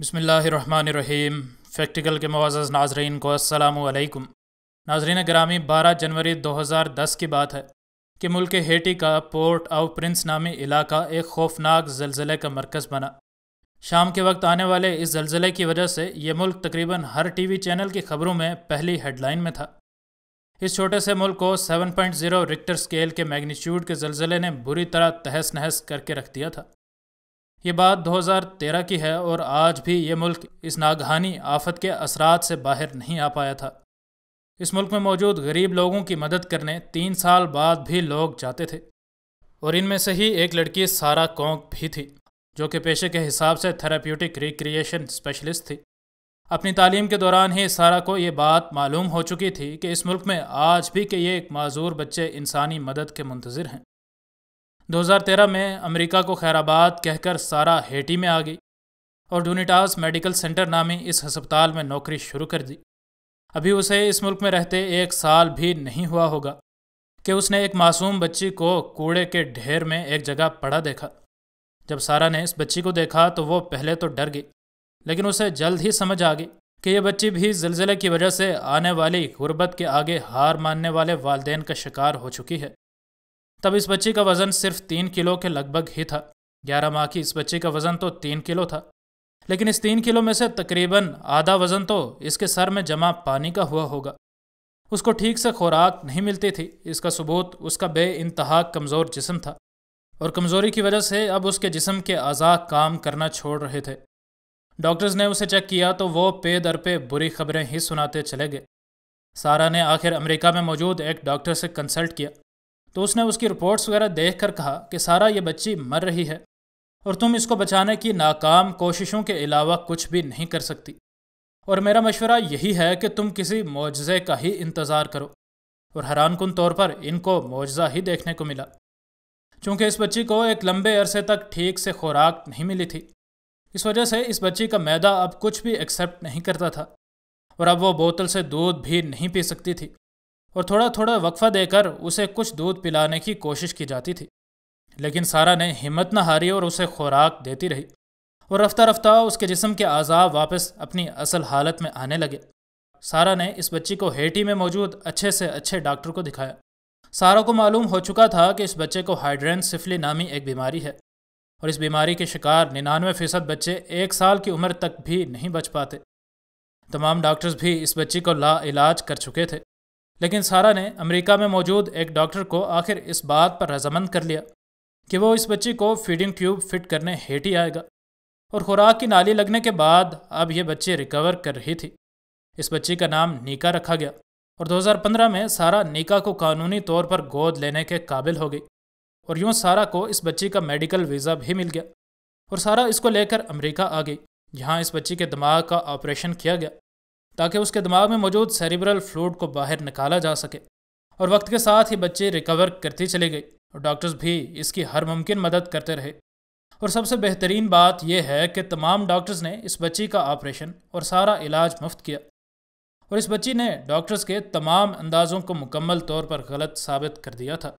बसमीम फैक्टिकल के मुआज़ नाजरीन को असलकम नाजरीन ग्रामी 12 जनवरी 2010 की बात है कि मुल्क हेटी का पोर्ट आउ प्रिंस नामी इलाका एक खौफनाक जलजिले का मरकज़ बना शाम के वक्त आने वाले इस जलजिले की वजह से ये मुल्क तकरीबन हर टीवी चैनल की खबरों में पहली हेडलाइन में था इस छोटे से मुल्क को 7.0 रिक्टर स्केल के मैग्नीट्यूड के जलजिले ने बुरी तरह तहस नहस करके रख दिया था ये बात 2013 की है और आज भी ये मुल्क इस नागहानी आफत के असरात से बाहर नहीं आ पाया था इस मुल्क में मौजूद गरीब लोगों की मदद करने तीन साल बाद भी लोग जाते थे और इनमें से ही एक लड़की सारा कोंक भी थी जो कि पेशे के हिसाब से थेराप्यूटिक रिक्रिएशन स्पेशलिस्ट थी अपनी तालीम के दौरान ही सारा को ये बात मालूम हो चुकी थी कि इस मुल्क में आज भी के ये एक माजूर बच्चे इंसानी मदद के मंतज़र हैं 2013 में अमेरिका को खैराबाद कहकर सारा हेटी में आ गई और डूनिटास मेडिकल सेंटर नामी इस अस्पताल में नौकरी शुरू कर दी अभी उसे इस मुल्क में रहते एक साल भी नहीं हुआ होगा कि उसने एक मासूम बच्ची को कूड़े के ढेर में एक जगह पड़ा देखा जब सारा ने इस बच्ची को देखा तो वो पहले तो डर गई लेकिन उसे जल्द ही समझ आ गई कि यह बच्ची भी जिलजिले की वजह से आने वाली गुर्बत के आगे हार मानने वाले वालदेन का शिकार हो चुकी है तब इस बच्ची का वज़न सिर्फ तीन किलो के लगभग ही था ग्यारह माह की इस बच्ची का वज़न तो तीन किलो था लेकिन इस तीन किलो में से तकरीबन आधा वज़न तो इसके सर में जमा पानी का हुआ होगा उसको ठीक से खुराक नहीं मिलती थी इसका सबूत उसका बे इंतहा कमज़ोर जिसम था और कमज़ोरी की वजह से अब उसके जिसम के अज़ा काम करना छोड़ रहे थे डॉक्टर्स ने उसे चेक किया तो वो पे दर पे बुरी खबरें ही सुनाते चले गए सारा ने आखिर अमेरिका में मौजूद एक डॉक्टर से कंसल्ट किया तो उसने उसकी रिपोर्ट्स वगैरह देख कर कहा कि सारा ये बच्ची मर रही है और तुम इसको बचाने की नाकाम कोशिशों के अलावा कुछ भी नहीं कर सकती और मेरा मशवरा यही है कि तुम किसी मुआजे का ही इंतज़ार करो और हैरानकन तौर पर इनको मुआजा ही देखने को मिला चूँकि इस बच्ची को एक लंबे अरसे तक ठीक से खुराक नहीं मिली थी इस वजह से इस बच्ची का मैदा अब कुछ भी एक्सेप्ट नहीं करता था और अब वो बोतल से दूध भी नहीं पी सकती थी और थोड़ा थोड़ा वक्फा देकर उसे कुछ दूध पिलाने की कोशिश की जाती थी लेकिन सारा ने हिम्मत न हारी और उसे खुराक देती रही और रफ्ता रफ्ता उसके जिसम के अजाब वापस अपनी असल हालत में आने लगे सारा ने इस बच्ची को हेटी में मौजूद अच्छे से अच्छे डॉक्टर को दिखाया सारा को मालूम हो चुका था कि इस बच्चे को हाइड्रेन सिफली नामी एक बीमारी है और इस बीमारी के शिकार निन्यानवे फ़ीसद बच्चे एक साल की उम्र तक भी नहीं बच पाते तमाम डॉक्टर्स भी इस बच्ची को ला इलाज कर चुके थे लेकिन सारा ने अमेरिका में मौजूद एक डॉक्टर को आखिर इस बात पर रजामंद कर लिया कि वो इस बच्ची को फीडिंग ट्यूब फिट करने ही आएगा और खुराक की नाली लगने के बाद अब ये बच्ची रिकवर कर रही थी इस बच्ची का नाम नीका रखा गया और 2015 में सारा नीका को कानूनी तौर पर गोद लेने के काबिल हो गई और यूं सारा को इस बच्ची का मेडिकल वीज़ा भी मिल गया और सारा इसको लेकर अमेरिका आ गई जहां इस बच्ची के दिमाग का ऑपरेशन किया गया ताकि उसके दिमाग में मौजूद सेरिब्रल फ्लूड को बाहर निकाला जा सके और वक्त के साथ ही बच्चे रिकवर करती चले गई और डॉक्टर्स भी इसकी हर मुमकिन मदद करते रहे और सबसे बेहतरीन बात यह है कि तमाम डॉक्टर्स ने इस बच्ची का ऑपरेशन और सारा इलाज मुफ्त किया और इस बच्ची ने डॉक्टर्स के तमाम अंदाज़ों को मुकम्मल तौर पर गलत साबित कर दिया था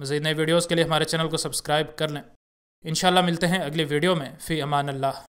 मज़ीद नए वीडियोज़ के लिए हमारे चैनल को सब्सक्राइब कर लें इन मिलते हैं अगले वीडियो में फ़ी अमान अल्लाह